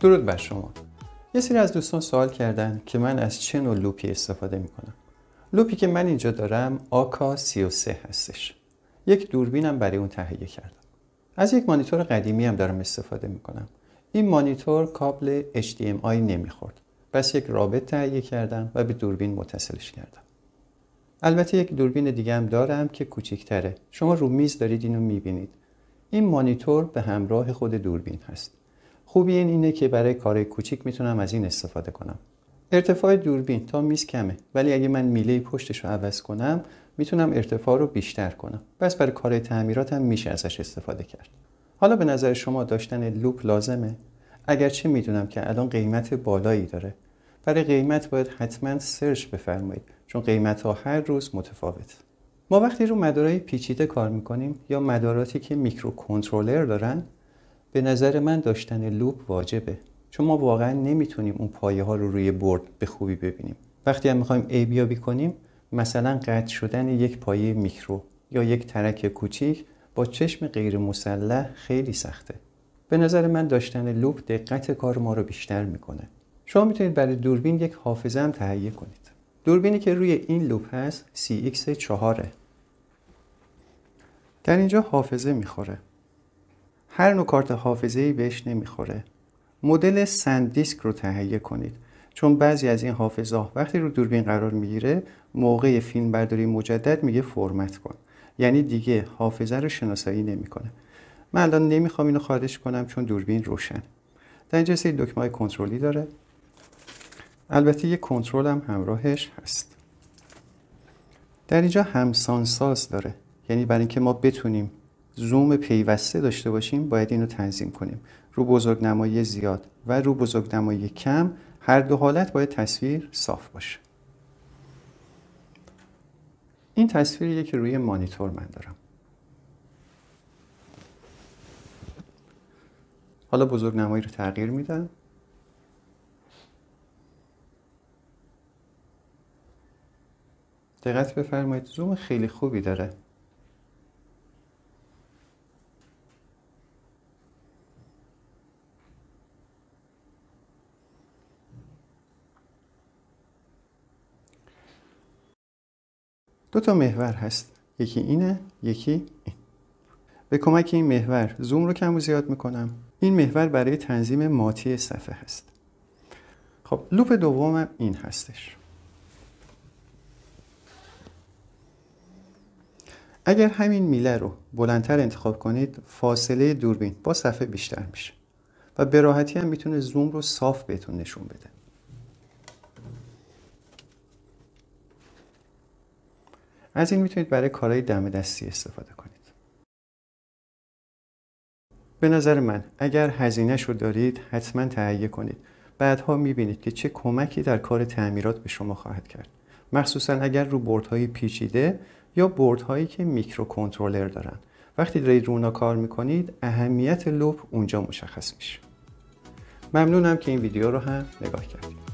درود بر شما یه سری از دوستان سوال کردن که من از چه نوع لوپی استفاده میکنم لوپی که من اینجا دارم آکا 33 هستش یک دوربینم برای اون تهیه کردم از یک مانیتور قدیمی هم دارم استفاده میکنم این مانیتور کابل HDMI نمیخورد پس یک رابط تهیه کردم و به دوربین متصلش کردم البته یک دوربین دیگه هم دارم که کوچکتره. شما رو میز دارید اینو میبینید این مانیتور به همراه خود دوربین هست خوبی این اینه که برای کار کوچیک میتونم از این استفاده کنم ارتفاع دوربین تا میز کمه ولی اگه من میله پشتش رو عوض کنم میتونم ارتفاع رو بیشتر کنم پس برای کار هم میشه ازش استفاده کرد حالا به نظر شما داشتن لوپ لازمه اگرچه میدونم که الان قیمت بالایی داره برای قیمت باید حتما سرچ بفرمایید چون قیمت ها هر روز متفاوت ما وقتی رو مدارای پیچیده کار میکنیم یا مداراتی که میکرو دارن به نظر من داشتن لوپ واجبه چون ما واقعا نمیتونیم اون پایه ها رو روی برد به خوبی ببینیم وقتی هم میخوایم ایبیابی کنیم مثلا قطع شدن یک پایه میکرو یا یک ترک کوچیک با چشم غیر مسلح خیلی سخته به نظر من داشتن لوپ دقت کار ما رو بیشتر میکنه شما میتونید برای دوربین یک حافظه هم تهیه کنید دوربینی که روی این لوپ هست CX4 در اینجا حافظه میخوره هر نوع کارت حافظه ای بهش نمیخوره مدل دیسک رو تهیه کنید چون بعضی از این حافظه وقتی رو دوربین قرار میگیره موقع فیلم برداری مجدد میگه فرمت کن یعنی دیگه حافظه رو شناسایی نمیکنه من الان نمیخوام اینو خارج کنم چون دوربین روشن در اینجا سری دکمه های کنترلی داره البته یه کنترل هم همراهش هست در اینجا همسانساز داره یعنی برای اینکه ما بتونیم زوم پیوسته داشته باشیم باید اینو تنظیم کنیم رو بزرگ نمایی زیاد و رو بزرگ نمایی کم هر دو حالت باید تصویر صاف باشه این تصویر که روی مانیتور من دارم حالا بزرگ نمایی رو تغییر میدم دقت بفرمایید زوم خیلی خوبی داره دو تا محور هست یکی اینه یکی این به کمک این محور زوم رو کم و زیاد میکنم این محور برای تنظیم ماتی صفحه هست خب لوپ دومم این هستش اگر همین میله رو بلندتر انتخاب کنید فاصله دوربین با صفحه بیشتر میشه و به راحتی هم میتونه زوم رو صاف بهتون نشون بده از این میتونید برای کارهای دم دستی استفاده کنید به نظر من اگر هزینه رو دارید حتما تهیه کنید بعدها میبینید که چه کمکی در کار تعمیرات به شما خواهد کرد مخصوصا اگر رو بردهای پیچیده یا بردهایی که میکرو کنترلر دارن وقتی دارید رو کار میکنید اهمیت لوپ اونجا مشخص میشه ممنونم که این ویدیو رو هم نگاه کردید